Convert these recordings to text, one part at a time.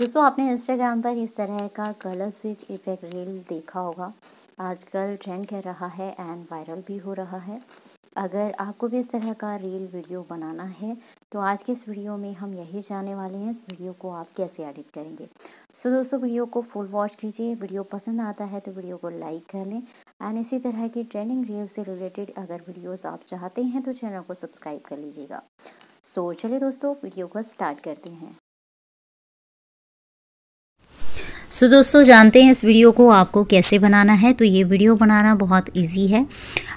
दोस्तों आपने इंस्टाग्राम पर इस तरह का कलर स्विच इफेक्ट रील देखा होगा आजकल ट्रेंड कर रहा है एंड वायरल भी हो रहा है अगर आपको भी इस तरह का रील वीडियो बनाना है तो आज के इस वीडियो में हम यही जानने वाले हैं इस वीडियो को आप कैसे एडिट करेंगे सो so, दोस्तों वीडियो को फुल वॉच कीजिए वीडियो पसंद आता है तो वीडियो को लाइक कर लें एंड इसी तरह की ट्रेंडिंग रील से रिलेटेड अगर वीडियोज़ आप चाहते हैं तो चैनल को सब्सक्राइब कर लीजिएगा सो so, चलिए दोस्तों वीडियो को स्टार्ट करते हैं सो so, दोस्तों जानते हैं इस वीडियो को आपको कैसे बनाना है तो ये वीडियो बनाना बहुत इजी है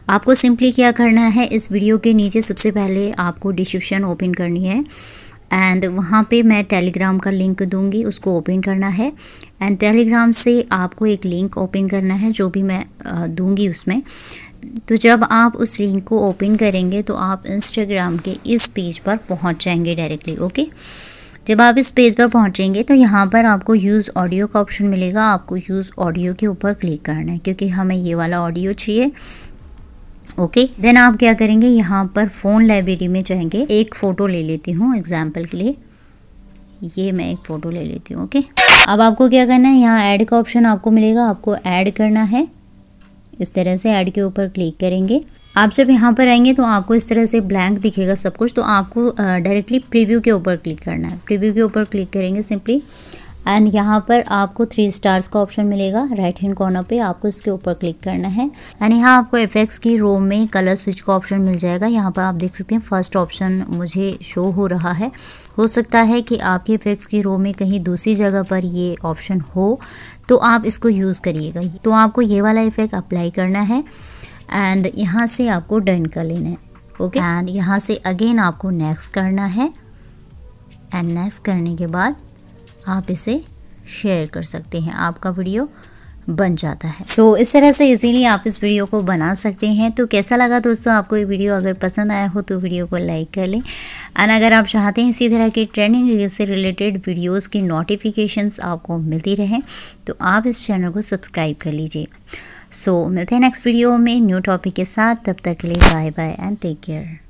आपको सिंपली क्या करना है इस वीडियो के नीचे सबसे पहले आपको डिस्क्रिप्शन ओपन करनी है एंड वहाँ पे मैं टेलीग्राम का लिंक दूंगी उसको ओपन करना है एंड टेलीग्राम से आपको एक लिंक ओपन करना है जो भी मैं दूँगी उसमें तो जब आप उस लिंक को ओपन करेंगे तो आप इंस्टाग्राम के इस पेज पर पहुँच जाएंगे डायरेक्टली ओके जब आप इस पेज पर पहुंचेंगे तो यहाँ पर आपको यूज़ ऑडियो का ऑप्शन मिलेगा आपको यूज़ ऑडियो के ऊपर क्लिक करना है क्योंकि हमें ये वाला ऑडियो चाहिए ओके okay. देन आप क्या करेंगे यहाँ पर फ़ोन लाइब्रेरी में जाएंगे एक फ़ोटो ले लेती हूँ एग्जाम्पल के लिए ये मैं एक फ़ोटो ले लेती हूँ ओके okay? अब आपको क्या करना है यहाँ ऐड का ऑप्शन आपको मिलेगा आपको ऐड करना है इस तरह से ऐड के ऊपर क्लिक करेंगे आप जब यहाँ पर आएंगे तो आपको इस तरह से ब्लैंक दिखेगा सब कुछ तो आपको डायरेक्टली प्रीव्यू के ऊपर क्लिक करना है प्रीव्यू के ऊपर क्लिक करेंगे सिंपली एंड यहाँ पर आपको थ्री स्टार्स का ऑप्शन मिलेगा राइट हैंड कॉर्नर पे आपको इसके ऊपर क्लिक करना है एंड यहाँ आपको इफेक्ट्स की रो में कलर स्विच का ऑप्शन मिल जाएगा यहाँ पर आप देख सकते हैं फर्स्ट ऑप्शन मुझे शो हो रहा है हो सकता है कि आपके इफेक्ट्स की रो में कहीं दूसरी जगह पर ये ऑप्शन हो तो आप इसको यूज़ करिएगा तो आपको ये वाला इफ़ेक्ट अप्लाई करना है एंड यहाँ से आपको डन कर लेना है ओके एंड यहाँ से अगेन आपको नेक्स्ट करना है एंड नेक्स्ट करने के बाद आप इसे शेयर कर सकते हैं आपका वीडियो बन जाता है सो so, इस तरह से इजीली आप इस वीडियो को बना सकते हैं तो कैसा लगा दोस्तों आपको ये वीडियो अगर पसंद आया हो तो वीडियो को लाइक कर लें एंड अगर आप चाहते हैं इसी तरह के ट्रेंडिंग से रिलेटेड वीडियोस की नोटिफिकेशंस आपको मिलती रहें तो आप इस चैनल को सब्सक्राइब कर लीजिए सो so, मिलते हैं नेक्स्ट वीडियो में न्यू टॉपिक के साथ तब तक के लिए bye bye and take care